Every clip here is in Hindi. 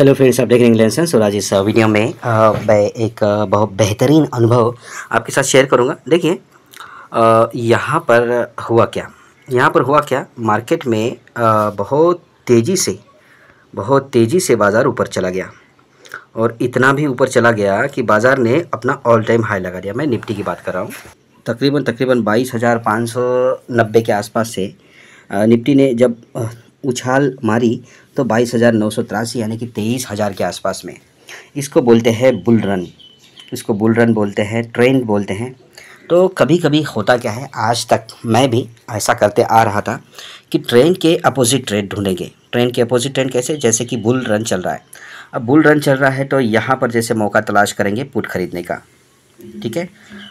हेलो फ्रेंड्स आप देख रहे हैं इंग्लैंड और आज इस वीडियो uh, में uh, मैं एक uh, बहुत बेहतरीन अनुभव आपके साथ शेयर करूंगा देखिए यहाँ पर हुआ क्या यहाँ पर हुआ क्या मार्केट में आ, बहुत तेज़ी से बहुत तेज़ी से बाज़ार ऊपर चला गया और इतना भी ऊपर चला गया कि बाज़ार ने अपना ऑल टाइम हाई लगा दिया मैं निफ्टी की बात कर रहा हूँ तकरीबन तकरीबन बाईस हज़ार पाँच सौ नब्बे के आसपास से निफ्टी ने जब उछाल मारी तो बाईस हज़ार नौ सौ तिरासी यानी कि तेईस हज़ार के आसपास में इसको बोलते हैं बुल रन इसको बुल रन बोलते हैं ट्रेन बोलते हैं तो कभी कभी होता क्या है आज तक मैं भी ऐसा करते आ रहा था कि ट्रेन के अपोजिट ट्रेन ढूंढेंगे ट्रेन के अपोजिट ट्रेन कैसे जैसे कि बुल रन चल रहा है अब बुल रन चल रहा है तो यहाँ पर जैसे मौका तलाश करेंगे पुट खरीदने का ठीक है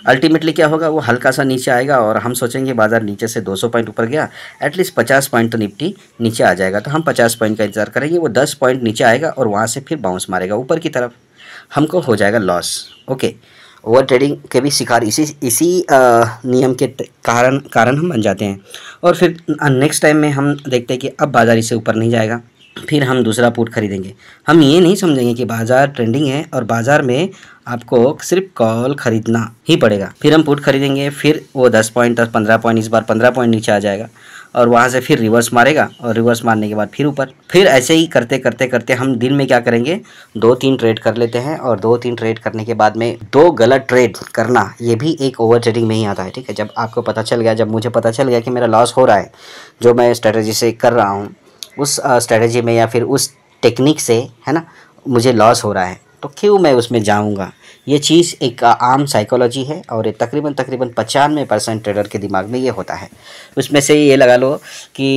अल्टीमेटली क्या होगा वो हल्का सा नीचे आएगा और हम सोचेंगे बाज़ार नीचे से 200 पॉइंट ऊपर गया एटलीस्ट 50 पॉइंट तो निफ्टी नीचे आ जाएगा तो हम 50 पॉइंट का इंतजार करेंगे वो 10 पॉइंट नीचे आएगा और वहाँ से फिर बाउंस मारेगा ऊपर की तरफ हमको हो जाएगा लॉस ओके ओवर ट्रेडिंग के भी शिकार इसी इसी आ, नियम के कारण कारण हम बन जाते हैं और फिर नेक्स्ट टाइम में हम देखते हैं कि अब बाज़ार इसे ऊपर नहीं जाएगा फिर हम दूसरा पुट खरीदेंगे हम ये नहीं समझेंगे कि बाज़ार ट्रेंडिंग है और बाज़ार में आपको सिर्फ कॉल खरीदना ही पड़ेगा फिर हम पुट खरीदेंगे फिर वो दस पॉइंट और पंद्रह पॉइंट इस बार पंद्रह पॉइंट नीचे आ जाएगा और वहाँ से फिर रिवर्स मारेगा और रिवर्स मारने के बाद फिर ऊपर फिर ऐसे ही करते करते करते हम दिन में क्या करेंगे दो तीन ट्रेड कर लेते हैं और दो तीन ट्रेड करने के बाद में दो गलत ट्रेड करना ये भी एक ओवर ट्रेडिंग में ही आता है ठीक है जब आपको पता चल गया जब मुझे पता चल गया कि मेरा लॉस हो रहा है जो मैं स्ट्रेटजी से कर रहा हूँ उस स्ट्रेटजी में या फिर उस टेक्निक से है ना मुझे लॉस हो रहा है तो क्यों मैं उसमें जाऊँगा ये चीज़ एक आम साइकोलॉजी है और तकरीबन तकरीबन पचानवे परसेंट ट्रेडर के दिमाग में ये होता है उसमें से ये लगा लो कि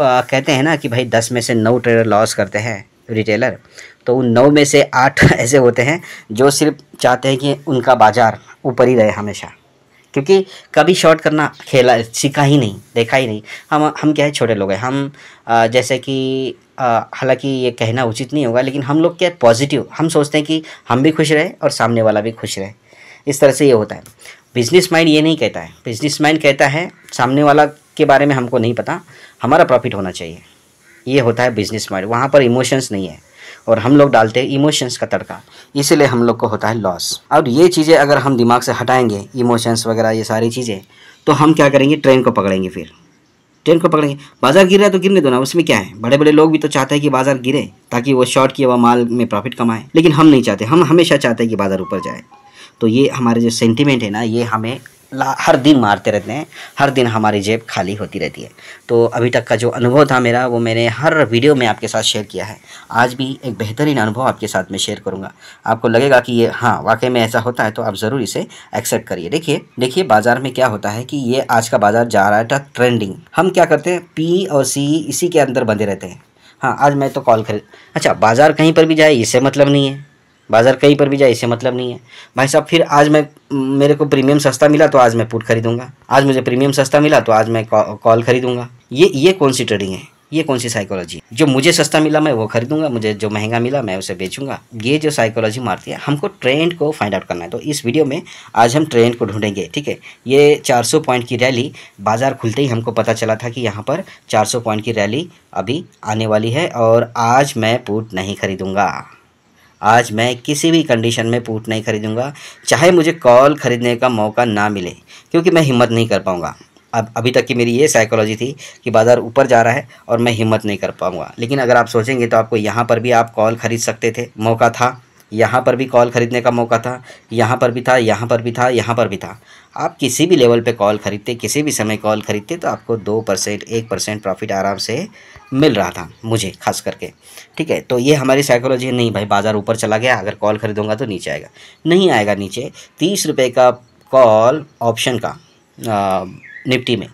आ, कहते हैं ना कि भाई दस में से नौ ट्रेडर लॉस करते हैं रिटेलर तो उन नौ में से आठ ऐसे होते हैं जो सिर्फ चाहते हैं कि उनका बाज़ार ऊपर ही रहे हमेशा क्योंकि कभी शॉट करना खेला सीखा ही नहीं देखा ही नहीं हम हम क्या है छोटे लोग हैं हम आ, जैसे कि हालांकि ये कहना उचित नहीं होगा लेकिन हम लोग क्या पॉजिटिव हम सोचते हैं कि हम भी खुश रहें और सामने वाला भी खुश रहे इस तरह से ये होता है बिजनेस माइंड ये नहीं कहता है बिजनेस माइंड कहता है सामने वाला के बारे में हमको नहीं पता हमारा प्रॉफिट होना चाहिए ये होता है बिजनेस माइंड वहाँ पर इमोशंस नहीं है और हम लोग डालते हैं इमोशंस का तड़का इसीलिए हम लोग को होता है लॉस अब ये चीज़ें अगर हम दिमाग से हटाएंगे इमोशंस वगैरह ये सारी चीज़ें तो हम क्या करेंगे ट्रेन को पकड़ेंगे फिर ट्रेन को पकड़ेंगे बाज़ार गिर रहा है तो गिरने दो ना उसमें क्या है बड़े बड़े लोग भी तो चाहते हैं कि बाज़ार गिरे ताकि वो शॉर्ट किया हुआ माल में प्रॉफिट कमाए लेकिन हम नहीं चाहते हम हमेशा चाहते हैं कि बाज़ार ऊपर जाए तो ये हमारे जो सेंटिमेंट है ना ये हमें हर दिन मारते रहते हैं हर दिन हमारी जेब खाली होती रहती है तो अभी तक का जो अनुभव था मेरा वो मैंने हर वीडियो में आपके साथ शेयर किया है आज भी एक बेहतरीन अनुभव आपके साथ में शेयर करूँगा आपको लगेगा कि ये हाँ वाकई में ऐसा होता है तो आप ज़रूर इसे एक्सेप्ट करिए देखिए देखिए बाज़ार में क्या होता है कि ये आज का बाज़ार जा रहा था ट्रेंडिंग हम क्या करते हैं पी और सी इसी के अंदर बंधे रहते हैं हाँ आज मैं तो कॉल खरीद अच्छा बाज़ार कहीं पर भी जाए इससे मतलब नहीं है बाज़ार कहीं पर भी जाए इससे मतलब नहीं है भाई साहब फिर आज मैं मेरे को प्रीमियम सस्ता मिला तो आज मैं पुट खरीदूंगा आज मुझे प्रीमियम सस्ता मिला तो आज मैं कॉल खरीदूंगा ये ये कौन सी ट्रेडिंग है ये कौन सी साइकोलॉजी जो मुझे सस्ता मिला मैं वो खरीदूंगा मुझे जो महंगा मिला मैं उसे बेचूंगा ये जो साइकोलॉजी मारती है हमको ट्रेंड को फाइंड आउट करना है तो इस वीडियो में आज हम ट्रेंड को ढूंढेंगे ठीक है ये 400 पॉइंट की रैली बाजार खुलते ही हमको पता चला था कि यहाँ पर 400 पॉइंट की रैली अभी आने वाली है और आज मैं पुट नहीं खरीदूंगा आज मैं किसी भी कंडीशन में पूट नहीं खरीदूंगा चाहे मुझे कॉल खरीदने का मौका ना मिले क्योंकि मैं हिम्मत नहीं कर पाऊँगा अब अभी तक की मेरी ये साइकोलॉजी थी कि बाज़ार ऊपर जा रहा है और मैं हिम्मत नहीं कर पाऊँगा लेकिन अगर आप सोचेंगे तो आपको यहाँ पर भी आप कॉल खरीद सकते थे मौका था यहाँ पर भी कॉल ख़रीदने का मौका था यहाँ पर भी था यहाँ पर भी था यहाँ पर भी था आप किसी भी लेवल पे कॉल ख़रीदते किसी भी समय कॉल ख़रीदते तो आपको दो परसेंट एक परसेंट प्रॉफिट आराम से मिल रहा था मुझे खास करके ठीक है तो ये हमारी साइकोलॉजी है नहीं भाई बाज़ार ऊपर चला गया अगर कॉल ख़रीदूँगा तो नीचे आएगा नहीं आएगा नीचे तीस रुपये का कॉल ऑप्शन का निपटी निफ्टी में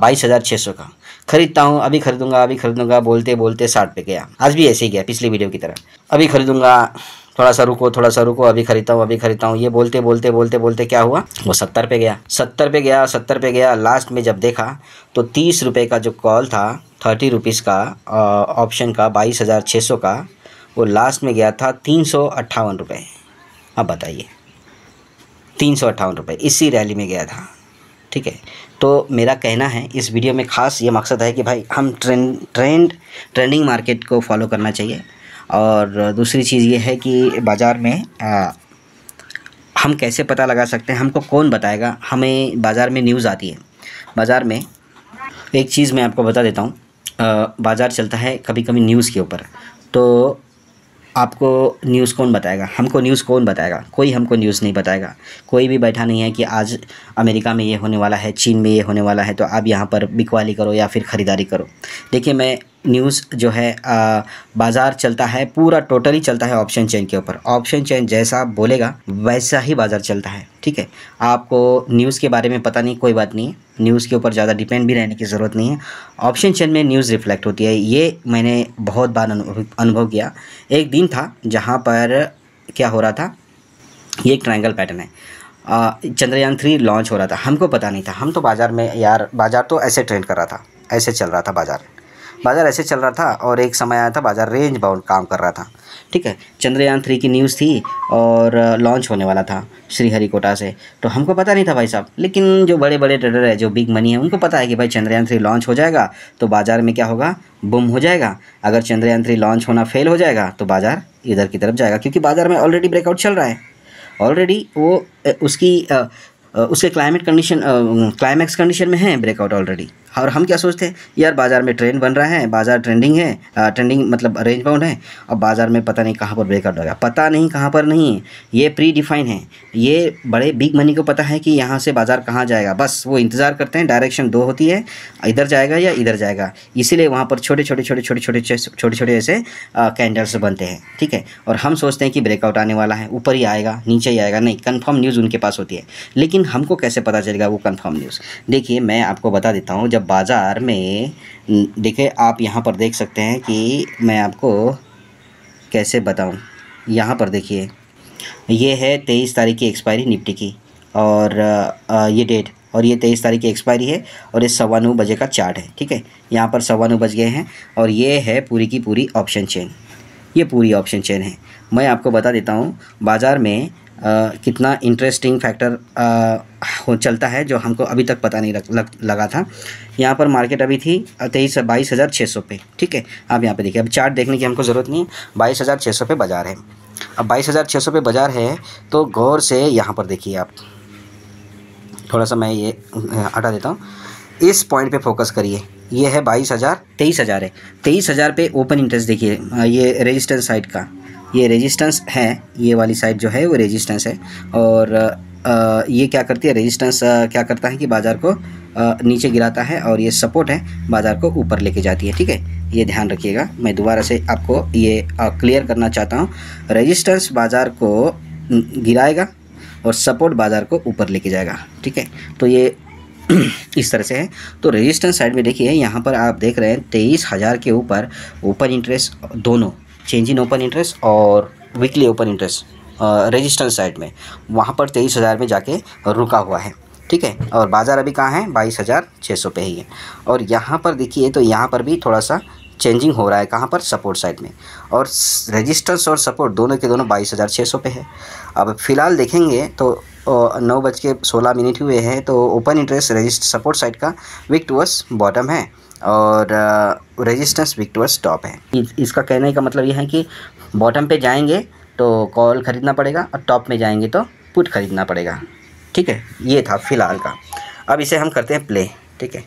बाईस हज़ार छः सौ का खरीदता हूँ अभी खरीदूंगा अभी खरीदूंगा बोलते बोलते साठ पे गया आज भी ऐसे ही गया पिछली वीडियो की तरह अभी खरीदूंगा थोड़ा सा रुको थोड़ा सा रुको अभी खरीदता हूँ अभी खरीदता हूँ ये बोलते बोलते बोलते बोलते क्या हुआ वो सत्तर पे गया सत्तर पे गया सत्तर पे गया लास्ट में जब देखा तो तीस रुपये का जो कॉल था थर्टी रुपीज़ का ऑप्शन का बाईस हज़ार छः सौ का वो लास्ट में गया था तीन सौ अट्ठावन रुपये अब बताइए तीन सौ अट्ठावन रुपये इसी रैली में गया था ठीक है तो मेरा कहना है इस वीडियो में खास ये मकसद है कि भाई हम ट्रेंड ट्रेंड ट्रेंडिंग मार्केट को फॉलो करना चाहिए और दूसरी चीज़ ये है कि बाज़ार में आ, हम कैसे पता लगा सकते हैं हमको कौन बताएगा हमें बाज़ार में न्यूज़ आती है बाज़ार में एक चीज़ मैं आपको बता देता हूँ बाज़ार चलता है कभी कभी न्यूज़ के ऊपर तो आपको न्यूज़ कौन बताएगा हमको न्यूज़ कौन बताएगा कोई हमको न्यूज़ नहीं बताएगा कोई भी बैठा नहीं है कि आज अमेरिका में ये होने वाला है चीन में ये होने वाला है तो आप यहाँ पर बिकवाली करो या फिर ख़रीदारी करो देखिए मैं न्यूज़ जो है आ, बाज़ार चलता है पूरा टोटली चलता है ऑप्शन चेन के ऊपर ऑप्शन चेन जैसा बोलेगा वैसा ही बाज़ार चलता है ठीक है आपको न्यूज़ के बारे में पता नहीं कोई बात नहीं है न्यूज़ के ऊपर ज़्यादा डिपेंड भी रहने की ज़रूरत नहीं है ऑप्शन चेन में न्यूज़ रिफ्लेक्ट होती है ये मैंने बहुत बार अनुभव किया एक दिन था जहाँ पर क्या हो रहा था ये एक ट्राइंगल पैटर्न है चंद्रयान थ्री लॉन्च हो रहा था हमको पता नहीं था हम तो बाज़ार में यार बाज़ार तो ऐसे ट्रेंड कर रहा था ऐसे चल रहा था बाज़ार बाज़ार ऐसे चल रहा था और एक समय आया था बाज़ार रेंज बाउंड काम कर रहा था ठीक है चंद्रयान थ्री की न्यूज़ थी और लॉन्च होने वाला था श्रीहरिकोटा से तो हमको पता नहीं था भाई साहब लेकिन जो बड़े बड़े ट्रेडर है जो बिग मनी है उनको पता है कि भाई चंद्रयान थ्री लॉन्च हो जाएगा तो बाज़ार में क्या होगा बुम हो जाएगा अगर चंद्रयान थ्री लॉन्च होना फेल हो जाएगा तो बाज़ार इधर की तरफ जाएगा क्योंकि बाज़ार में ऑलरेडी ब्रेकआउट चल रहा है ऑलरेडी वो उसकी उसके क्लाइमेट कंडीशन क्लाइमैक्स कंडीशन में है ब्रेकआउट ऑलरेडी और हम क्या सोचते हैं यार बाज़ार में ट्रेंड बन रहा है बाज़ार ट्रेंडिंग है ट्रेंडिंग मतलब रेंज बाउंड है और बाज़ार में पता नहीं कहाँ पर ब्रेकआउट होगा पता नहीं कहाँ पर नहीं ये प्री डिफाइन है ये बड़े बिग मनी को पता है कि यहाँ से बाज़ार कहाँ जाएगा बस वो इंतज़ार करते हैं डायरेक्शन दो होती है इधर जाएगा या इधर जाएगा इसीलिए वहाँ पर छोटे छोटे छोटे छोटे छोटे छोटे छोटे ऐसे कैंडल्स बनते हैं ठीक है और हम सोचते हैं कि ब्रेकआउट आने वाला है ऊपर ही आएगा नीचे ही आएगा नहीं कन्फर्म न्यूज़ उनके पास होती है लेकिन हमको कैसे पता चलेगा वो कन्फर्म न्यूज़ देखिए मैं आपको बता देता हूँ जब बाज़ार में देखिए आप यहाँ पर देख सकते हैं कि मैं आपको कैसे बताऊँ यहाँ पर देखिए ये है तेईस तारीख की एक्सपायरी निफ्टी की और ये डेट और ये तेईस तारीख की एक्सपायरी है और ये सवा नौ बजे का चार्ट है ठीक है यहाँ पर सवा नौ बज गए हैं और ये है पूरी की पूरी ऑप्शन चेन ये पूरी ऑप्शन चेन है मैं आपको बता देता हूँ बाज़ार में आ, कितना इंटरेस्टिंग फैक्टर हो चलता है जो हमको अभी तक पता नहीं लग, लगा था यहाँ पर मार्केट अभी थी तेईस बाईस हज़ार छः सौ पे ठीक है आप यहाँ पे देखिए अब चार्ट देखने की हमको ज़रूरत नहीं बाईस हज़ार छः सौ पे बाज़ार है अब बाईस हज़ार छः सौ पे बाज़ार है तो गौर से यहाँ पर देखिए आप थोड़ा सा मैं ये हटा देता हूँ इस पॉइंट पे फोकस करिए ये है बाईस हज़ार तेईस हज़ार है तेईस हज़ार पे ओपन इंटरेस्ट देखिए ये रेजिस्टेंस साइड का ये रेजिस्टेंस है ये वाली साइड जो है वो रेजिस्टेंस है और ये क्या करती है रेजिस्टेंस क्या करता है कि बाज़ार को नीचे गिराता है और ये सपोर्ट है बाज़ार को ऊपर लेके जाती है ठीक है ये ध्यान रखिएगा मैं दोबारा से आपको ये क्लियर करना चाहता हूँ रजिस्टेंस बाज़ार को गिराएगा और सपोर्ट बाज़ार को ऊपर लेके जाएगा ठीक है तो ये इस तरह से है तो रेजिस्टेंस साइड में देखिए यहाँ पर आप देख रहे हैं तेईस हज़ार के ऊपर ओपन इंटरेस्ट दोनों चेंज इन ओपन इंटरेस्ट और weekly open interest resistance side में वहाँ पर तेईस हज़ार में जाके रुका हुआ है ठीक है और बाज़ार अभी कहाँ है बाईस हज़ार छः सौ पे ही है और यहाँ पर देखिए तो यहाँ पर भी थोड़ा सा चेंजिंग हो रहा है कहाँ पर सपोर्ट साइड में और रेजिस्टेंस और सपोर्ट दोनों के दोनों बाईस हज़ार छः सौ पे है अब फिलहाल देखेंगे तो नौ बज के सोलह मिनट हुए हैं तो open interest resist support side का विक टूअर्स बॉटम है और रेजिस्टेंस वीक टूअर्स टॉप है इसका कहने का मतलब यह है कि बॉटम पे जाएंगे तो कॉल ख़रीदना पड़ेगा और टॉप में जाएंगे तो पुट ख़रीदना पड़ेगा ठीक है ये था फ़िलहाल का अब इसे हम करते हैं प्ले ठीक है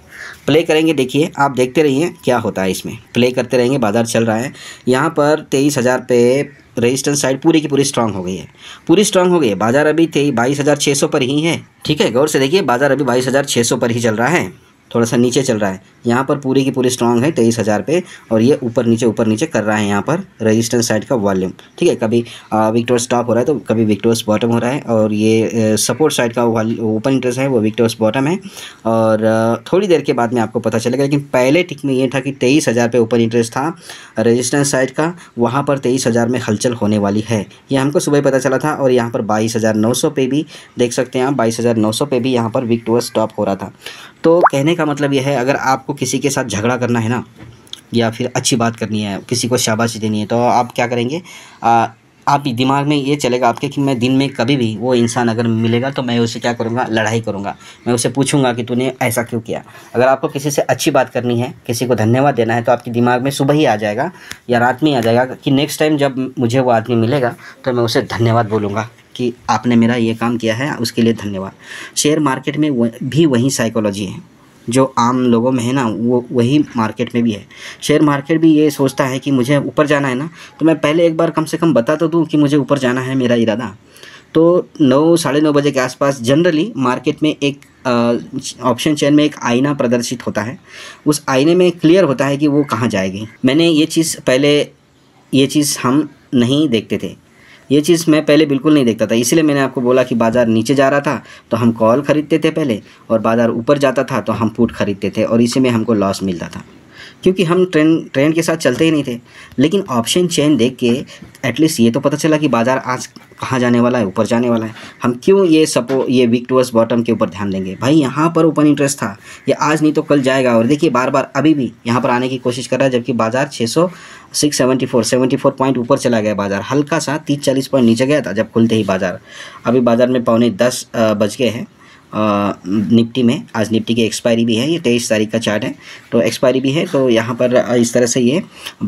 प्ले करेंगे देखिए आप देखते रहिए क्या होता है इसमें प्ले करते रहेंगे बाज़ार चल रहा है यहाँ पर तेईस हज़ार पे रेजिस्टेंस साइड पूरी की पूरी स्ट्रांग हो गई है पूरी स्ट्रांग हो गई है बाज़ार अभी तेईस बाईस हज़ार छः सौ पर ही है ठीक है गौर से देखिए बाज़ार अभी बाईस हज़ार छः सौ पर ही चल रहा है थोड़ा सा नीचे चल रहा है यहाँ पर पूरी की पूरी स्ट्रांग है तेईस हज़ार पे और ये ऊपर नीचे ऊपर नीचे कर रहा है यहाँ पर रेजिस्टेंस साइड का वॉल्यूम ठीक है कभी विक्टोर्स टॉप हो रहा है तो कभी विक्टोर्स बॉटम हो रहा है और ये सपोर्ट साइड का ओपन इंटरेस्ट है वो विक्टोर्स बॉटम है और थोड़ी देर के बाद में आपको पता चलेगा लेकिन पहले टिक में ये था कि तेईस हज़ार पे ओपन इंटरेस्ट था रजिस्टेंस साइड का वहाँ पर तेईस हज़ार में हलचल होने वाली है ये हमको सुबह पता चला था और यहाँ पर बाईस हज़ार नौ सौ पे भी देख सकते हैं आप बाईस हज़ार नौ सौ पे भी यहाँ पर विक्टोर्स टॉप हो रहा था तो कहने का मतलब यह है अगर आपको किसी के साथ झगड़ा करना है ना या फिर अच्छी बात करनी है किसी को शाबाशी देनी है तो आप क्या करेंगे आ, आप दिमाग में ये चलेगा आपके कि मैं दिन में कभी भी वो इंसान अगर मिलेगा तो मैं उसे क्या करूँगा लड़ाई करूँगा मैं उसे पूछूंगा कि तूने ऐसा क्यों किया अगर आपको किसी से अच्छी बात करनी है किसी को धन्यवाद देना है तो आपके दिमाग में सुबह ही आ जाएगा या रात में ही आ जाएगा कि नेक्स्ट टाइम जब मुझे वो आदमी मिलेगा तो मैं उसे धन्यवाद बोलूँगा कि आपने मेरा ये काम किया है उसके लिए धन्यवाद शेयर मार्केट में भी वही साइकोलॉजी है जो आम लोगों में है ना वो वही मार्केट में भी है शेयर मार्केट भी ये सोचता है कि मुझे ऊपर जाना है ना तो मैं पहले एक बार कम से कम बता तो दूँ कि मुझे ऊपर जाना है मेरा इरादा तो नौ साढ़े नौ बजे के आसपास जनरली मार्केट में एक ऑप्शन चेन में एक आईना प्रदर्शित होता है उस आईने में क्लियर होता है कि वो कहाँ जाएगी मैंने ये चीज़ पहले ये चीज़ हम नहीं देखते थे ये चीज़ मैं पहले बिल्कुल नहीं देखता था इसलिए मैंने आपको बोला कि बाज़ार नीचे जा रहा था तो हम कॉल ख़रीदते थे पहले और बाज़ार ऊपर जाता था तो हम पुट ख़रीदते थे और इसी में हमको लॉस मिलता था क्योंकि हम ट्रेन ट्रेन के साथ चलते ही नहीं थे लेकिन ऑप्शन चेन देख के एटलीस्ट ये तो पता चला कि बाज़ार आज कहाँ जाने वाला है ऊपर जाने वाला है हम क्यों ये सपो ये वीक टूवर्स बॉटम के ऊपर ध्यान देंगे भाई यहाँ पर ओपन इंटरेस्ट था ये आज नहीं तो कल जाएगा और देखिए बार बार अभी भी यहाँ पर आने की कोशिश कर रहा है जबकि बाज़ार छः सौ six seventy four seventy four point ऊपर चला गया बाज़ार हल्का सा तीस चालीस पॉइंट नीचे गया था जब खुलते ही बाज़ार अभी बाज़ार में पौने दस बज गए हैं निफ्टी में आज निफ्टी की एक्सपायरी भी है ये तेईस तारीख का चार्ट है तो एक्सपायरी भी है तो यहाँ पर इस तरह से ये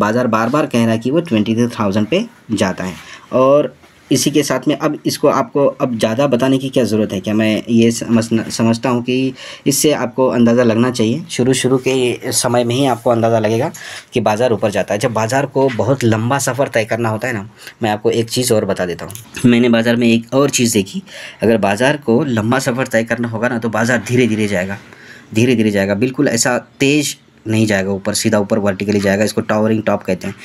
बाज़ार बार बार कह रहा है कि वो ट्वेंटी थाउजेंड पर जाता है और इसी के साथ में अब इसको आपको अब ज़्यादा बताने की क्या ज़रूरत है क्या मैं ये समझ समझता हूँ कि इससे आपको अंदाज़ा लगना चाहिए शुरू शुरू के समय में ही आपको अंदाज़ा लगेगा कि बाज़ार ऊपर जाता है जब बाज़ार को बहुत लंबा सफ़र तय करना होता है ना मैं आपको एक चीज़ और बता देता हूँ मैंने बाज़ार में एक और चीज़ देखी अगर बाज़ार को लंबा सफ़र तय करना होगा ना तो बाज़ार धीरे धीरे जाएगा धीरे धीरे जाएगा बिल्कुल ऐसा तेज़ नहीं जाएगा ऊपर सीधा ऊपर वर्टिकली जाएगा इसको टावरिंग टॉप कहते हैं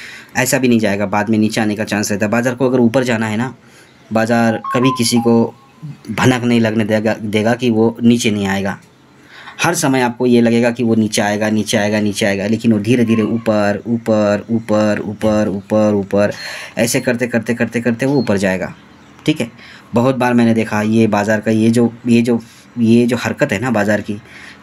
ऐसा भी नहीं जाएगा बाद में नीचे आने का चांस रहता है बाज़ार को अगर ऊपर जाना है ना बाज़ार कभी किसी को भनक नहीं लगने देगा देगा कि वो नीचे नहीं आएगा हर समय आपको ये लगेगा कि वो नीचे आएगा नीचे आएगा नीचे आएगा लेकिन वो धीरे धीरे ऊपर ऊपर ऊपर ऊपर ऊपर ऊपर ऐसे करते करते करते करते वो ऊपर जाएगा ठीक है बहुत बार मैंने देखा ये बाज़ार का ये जो ये जो ये जो हरकत है ना बाज़ार की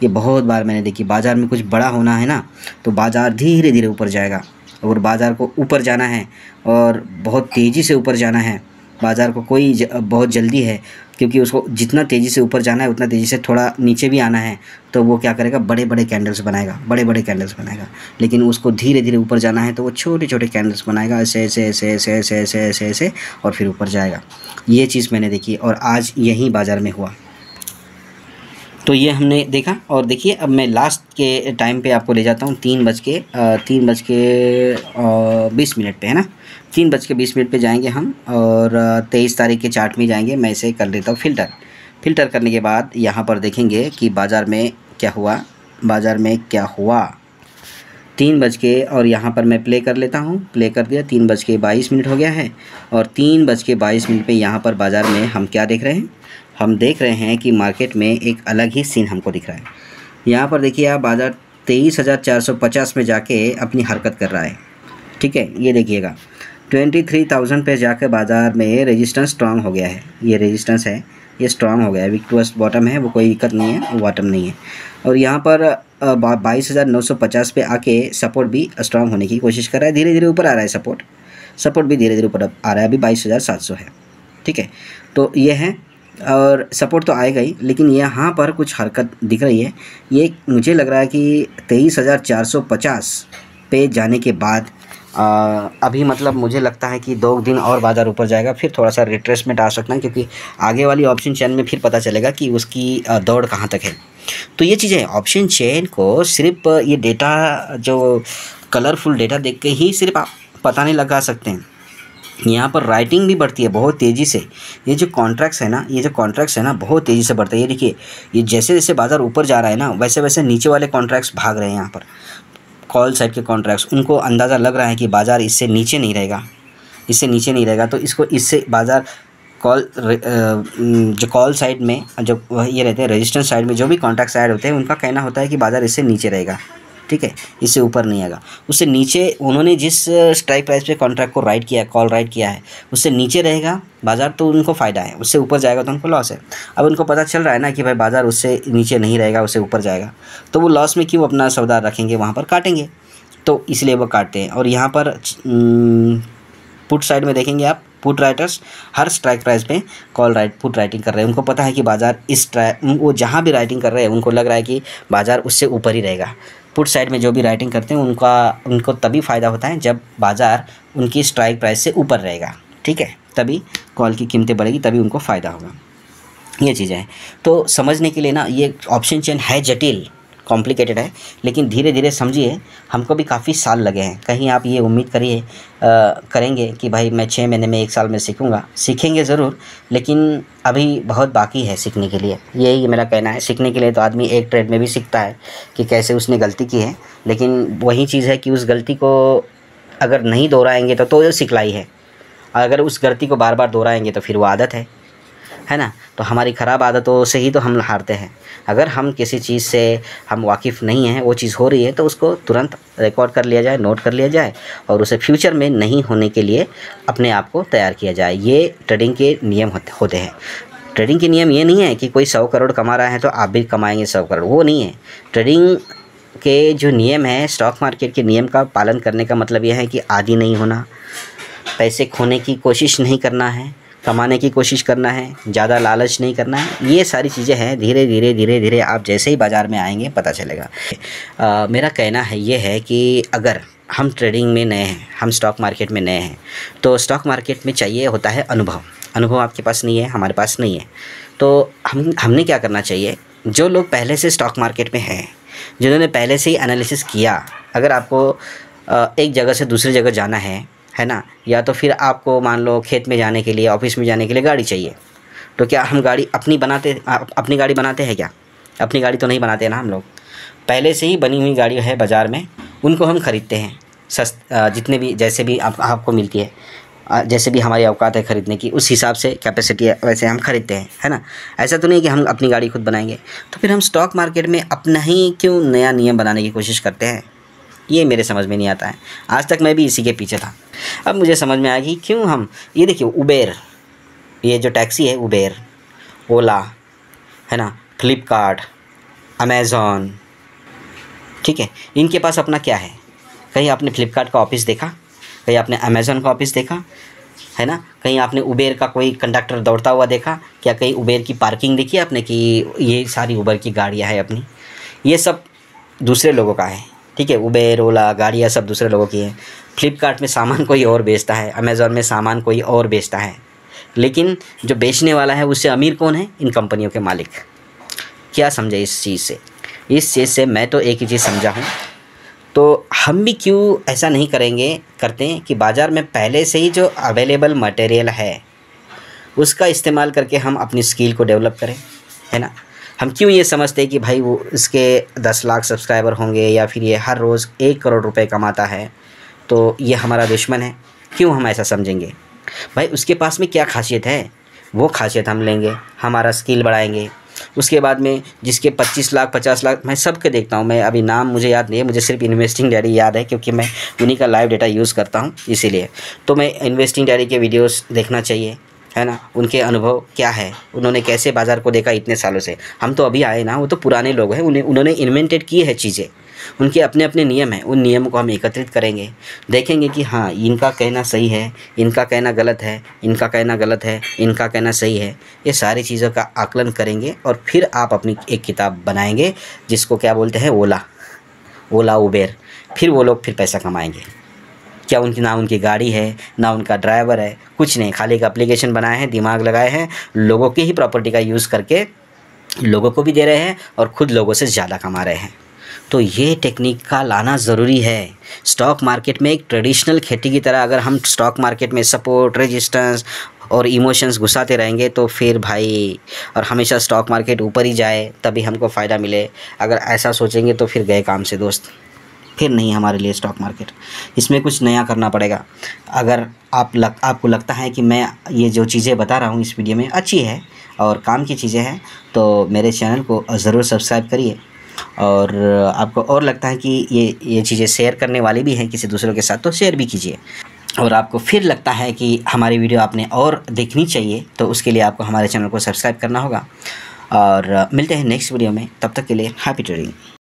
ये बहुत बार मैंने देखी बाज़ार में कुछ बड़ा होना है ना तो बाज़ार धीरे धीरे ऊपर जाएगा और बाज़ार को ऊपर जाना है और बहुत तेज़ी से ऊपर जाना है बाज़ार को कोई ज, बहुत जल्दी है क्योंकि उसको जितना तेज़ी से ऊपर जाना है उतना तेज़ी से थोड़ा नीचे भी आना है तो वो क्या करेगा बड़े बड़े कैंडल्स बनाएगा बड़े बड़े कैंडल्स बनाएगा लेकिन उसको धीरे धीरे ऊपर जाना है तो वो छोटे छोटे कैंडल्स बनाएगा ऐसे ऐसे ऐसे ऐसे ऐसे ऐसे ऐसे ऐसे और फिर ऊपर जाएगा ये चीज़ मैंने देखी और आज यहीं बाज़ार में हुआ तो ये हमने देखा और देखिए अब मैं लास्ट के टाइम पे आपको ले जाता हूँ तीन बज के तीन बज के बीस मिनट पे है ना तीन बज के बीस मिनट पे जाएंगे हम और तेईस तारीख के चार्ट में जाएंगे मैं इसे कर लेता हूँ फ़िल्टर फ़िल्टर करने के बाद यहाँ पर देखेंगे कि बाज़ार में क्या हुआ बाज़ार में क्या हुआ तीन बज के और यहाँ पर मैं प्ले कर लेता हूँ प्ले कर दिया तीन बज के बाईस मिनट हो गया है और तीन बज के बाईस मिनट पे यहाँ पर बाज़ार में हम क्या देख रहे हैं हम देख रहे हैं कि मार्केट में एक अलग ही सीन हमको दिख रहा है यहाँ पर देखिए आप बाज़ार तेईस हज़ार चार सौ पचास में जाके अपनी हरकत कर रहा है ठीक है ये देखिएगा ट्वेंटी थ्री थाउजेंड पे जाके बाज़ार में रेजिस्टेंस स्ट्रांग हो गया है ये रेजिस्टेंस है ये स्ट्रांग हो गया है विक्टोस बॉटम है वो कोई दिक्कत नहीं है वो बॉटम नहीं है और यहाँ पर बाईस हज़ार नौ सौ पचास पे आके सपोर्ट भी स्ट्रांग होने की कोशिश कर रहा है धीरे धीरे ऊपर आ रहा है सपोर्ट सपोर्ट भी धीरे धीरे ऊपर आ रहा है अभी बाईस हज़ार सात सौ है ठीक है तो ये है और सपोर्ट तो आएगा ही लेकिन यहाँ पर कुछ हरकत दिख रही है ये मुझे लग रहा है कि तेईस हज़ार चार सौ पचास पे जाने के बाद आ, अभी मतलब मुझे लगता है कि दो दिन और बाज़ार ऊपर जाएगा फिर थोड़ा सा रिट्रेसमेंट आ सकता है क्योंकि आगे वाली ऑप्शन चैन में फिर पता चलेगा कि उसकी दौड़ कहाँ तक है तो ये चीज़ें ऑप्शन चैन को सिर्फ ये डेटा जो कलरफुल डेटा देख के ही सिर्फ आप पता नहीं लगा सकते हैं यहाँ पर राइटिंग भी बढ़ती है बहुत तेज़ी से ये जो कॉन्ट्रैक्ट्स है ना ये जो कॉन्ट्रैक्ट्स है ना बहुत तेज़ी से बढ़ता है ये देखिए ये जैसे जैसे बाज़ार ऊपर जा रहा है ना वैसे वैसे नीचे वाले कॉन्ट्रैक्ट्स भाग रहे हैं यहाँ पर कॉल साइड के कॉन्ट्रैक्ट्स उनको अंदाज़ा लग रहा है कि बाज़ार इससे नीचे नहीं रहेगा इससे नीचे नहीं रहेगा तो इसको इससे बाज़ार कॉल जो कॉल साइड में जो ये रहते हैं रजिस्टेंस साइड में जो भी कॉन्ट्रैक्ट साइड होते हैं उनका कहना होता है कि बाज़ार इससे नीचे रहेगा ठीक है इससे ऊपर नहीं आएगा उससे नीचे उन्होंने जिस स्ट्राइक प्राइस पे कॉन्ट्रैक्ट को राइट किया है कॉल राइट किया है उससे नीचे रहेगा बाज़ार तो उनको फ़ायदा है उससे ऊपर जाएगा तो उनको लॉस है अब उनको पता चल रहा है ना कि भाई बाज़ार उससे नीचे नहीं रहेगा उससे ऊपर जाएगा तो वो लॉस में क्यों अपना सौदा रखेंगे वहाँ पर काटेंगे तो इसलिए वो काटते हैं और यहाँ पर पुट साइड में देखेंगे आप पुट राइटर्स हर स्ट्राइक प्राइस पे कॉल राइट पुट राइटिंग कर रहे हैं उनको पता है कि बाज़ार इस वो जहाँ भी राइटिंग कर रहे हैं उनको लग रहा है कि बाज़ार उससे ऊपर ही रहेगा पुट साइड में जो भी राइटिंग करते हैं उनका उनको तभी फ़ायदा होता है जब बाज़ार उनकी स्ट्राइक प्राइस से ऊपर रहेगा ठीक है तभी कॉल की कीमतें बढ़ेगी तभी उनको फ़ायदा होगा ये चीज़ें हैं तो समझने के लिए ना ये ऑप्शन चेन है जटिल कॉम्प्लिकेटेड है लेकिन धीरे धीरे समझिए हमको भी काफ़ी साल लगे हैं कहीं आप ये उम्मीद करिए करेंगे कि भाई मैं छः महीने में एक साल में सीखूँगा सीखेंगे ज़रूर लेकिन अभी बहुत बाकी है सीखने के लिए यही मेरा कहना है सीखने के लिए तो आदमी एक ट्रेड में भी सीखता है कि कैसे उसने गलती की है लेकिन वही चीज़ है कि उस गलती को अगर नहीं दोहराएंगे तो तो सिखलाई है अगर उस गलती को बार बार दोहराएंगे तो फिर वो आदत है है ना तो हमारी ख़राब आदतों से ही तो हम हारते हैं अगर हम किसी चीज़ से हम वाकिफ़ नहीं हैं वो चीज़ हो रही है तो उसको तुरंत रिकॉर्ड कर लिया जाए नोट कर लिया जाए और उसे फ्यूचर में नहीं होने के लिए अपने आप को तैयार किया जाए ये ट्रेडिंग के नियम होते हैं ट्रेडिंग के नियम ये नहीं है कि कोई सौ करोड़ कमा रहा है तो आप भी कमाएंगे सौ करोड़ वो नहीं है ट्रेडिंग के जो नियम है स्टॉक मार्केट के नियम का पालन करने का मतलब यह है कि आदि नहीं होना पैसे खोने की कोशिश नहीं करना है कमाने की कोशिश करना है ज़्यादा लालच नहीं करना है ये सारी चीज़ें हैं धीरे धीरे धीरे धीरे आप जैसे ही बाज़ार में आएंगे पता चलेगा आ, मेरा कहना है ये है कि अगर हम ट्रेडिंग में नए हैं हम स्टॉक मार्केट में नए हैं तो स्टॉक मार्केट में चाहिए होता है अनुभव अनुभव आपके पास नहीं है हमारे पास नहीं है तो हम हमने क्या करना चाहिए जो लोग पहले से स्टॉक मार्केट में हैं जिन्होंने पहले से ही एनालिसिस किया अगर आपको एक जगह से दूसरी जगह जाना है है ना या तो फिर आपको मान लो खेत में जाने के लिए ऑफिस में जाने के लिए गाड़ी चाहिए तो क्या हम गाड़ी अपनी बनाते अपनी गाड़ी बनाते हैं क्या अपनी गाड़ी तो नहीं बनाते ना हम लोग पहले से ही बनी हुई गाड़ी है बाज़ार में उनको हम ख़रीदते हैं सस्त जितने भी जैसे भी आप, आपको मिलती है जैसे भी हमारी अवकात है ख़रीदने की उस हिसाब से कैपेसिटी है वैसे हम ख़रीदते हैं है ना ऐसा तो नहीं कि हम अपनी गाड़ी खुद बनाएंगे तो फिर हम स्टॉक मार्केट में अपना ही क्यों नया नियम बनाने की कोशिश करते हैं ये मेरे समझ में नहीं आता है आज तक मैं भी इसी के पीछे था अब मुझे समझ में आया कि क्यों हम ये देखिए उबेर ये जो टैक्सी है उबेर ओला है ना फ्लिपकार्ट अमेज़ोन ठीक है इनके पास अपना क्या है कहीं आपने फ्लिपकार्ट का ऑफिस देखा कहीं आपने अमेज़ोन का ऑफिस देखा है ना कहीं आपने उबेर का कोई कंडक्टर दौड़ता हुआ देखा क्या कहीं उबेर की पार्किंग देखी आपने कि ये सारी उबेर की गाड़ियाँ हैं अपनी ये सब दूसरे लोगों का है ठीक है उबेर ओला गाड़ियाँ सब दूसरे लोगों की हैं फ्लिपकार्ट में सामान कोई और बेचता है अमेज़ोन में सामान कोई और बेचता है लेकिन जो बेचने वाला है उससे अमीर कौन है इन कंपनियों के मालिक क्या समझे इस चीज़ से इस चीज़ से मैं तो एक ही चीज़ समझा हूँ तो हम भी क्यों ऐसा नहीं करेंगे करते हैं कि बाज़ार में पहले से ही जो अवेलेबल मटेरियल है उसका इस्तेमाल करके हम अपनी स्किल को डेवलप करें है ना हम क्यों ये समझते हैं कि भाई वो इसके दस लाख सब्सक्राइबर होंगे या फिर ये हर रोज़ एक करोड़ रुपए कमाता है तो ये हमारा दुश्मन है क्यों हम ऐसा समझेंगे भाई उसके पास में क्या खासियत है वो खासियत हम लेंगे हमारा स्किल बढ़ाएंगे उसके बाद में जिसके 25 लाख 50 लाख मैं सब के देखता हूँ मैं अभी नाम मुझे याद नहीं है मुझे सिर्फ इन्वेस्टिंग डायरी याद है क्योंकि मैं उन्हीं का लाइव डेटा यूज़ करता हूँ इसीलिए तो मैं इन्वेस्टिंग डायरी के वीडियोस देखना चाहिए है ना उनके अनुभव क्या है उन्होंने कैसे बाज़ार को देखा इतने सालों से हम तो अभी आए ना वो तो पुराने लोग हैं उन्हें उन्होंने इन्वेंटेड की है चीज़ें उनके अपने अपने नियम हैं उन नियमों को हम एकत्रित करेंगे देखेंगे कि हाँ इनका कहना सही है इनका कहना गलत है इनका कहना गलत है इनका कहना सही है ये सारी चीज़ों का आकलन करेंगे और फिर आप अपनी एक किताब बनाएंगे जिसको क्या बोलते हैं ओला ओला उबेर फिर वो लोग फिर पैसा कमाएंगे क्या उनकी ना उनकी गाड़ी है ना उनका ड्राइवर है कुछ नहीं खाली एक अप्लीकेशन बनाए हैं दिमाग लगाए हैं लोगों की ही प्रॉपर्टी का यूज़ करके लोगों को भी दे रहे हैं और ख़ुद लोगों से ज़्यादा कमा रहे हैं तो ये टेक्निक का लाना ज़रूरी है स्टॉक मार्केट में एक ट्रेडिशनल खेती की तरह अगर हम स्टॉक मार्केट में सपोर्ट रेजिस्टेंस और इमोशंस घुसाते रहेंगे तो फिर भाई और हमेशा स्टॉक मार्केट ऊपर ही जाए तभी हमको फ़ायदा मिले अगर ऐसा सोचेंगे तो फिर गए काम से दोस्त फिर नहीं हमारे लिए स्टॉक मार्केट इसमें कुछ नया करना पड़ेगा अगर आप लग आपको लगता है कि मैं ये जो चीज़ें बता रहा हूँ इस वीडियो में अच्छी है और काम की चीज़ें हैं तो मेरे चैनल को ज़रूर सब्सक्राइब करिए और आपको और लगता है कि ये ये चीज़ें शेयर करने वाली भी हैं किसी दूसरों के साथ तो शेयर भी कीजिए और आपको फिर लगता है कि हमारी वीडियो आपने और देखनी चाहिए तो उसके लिए आपको हमारे चैनल को सब्सक्राइब करना होगा और मिलते हैं नेक्स्ट वीडियो में तब तक के लिए हैप्पी ट्रेडिंग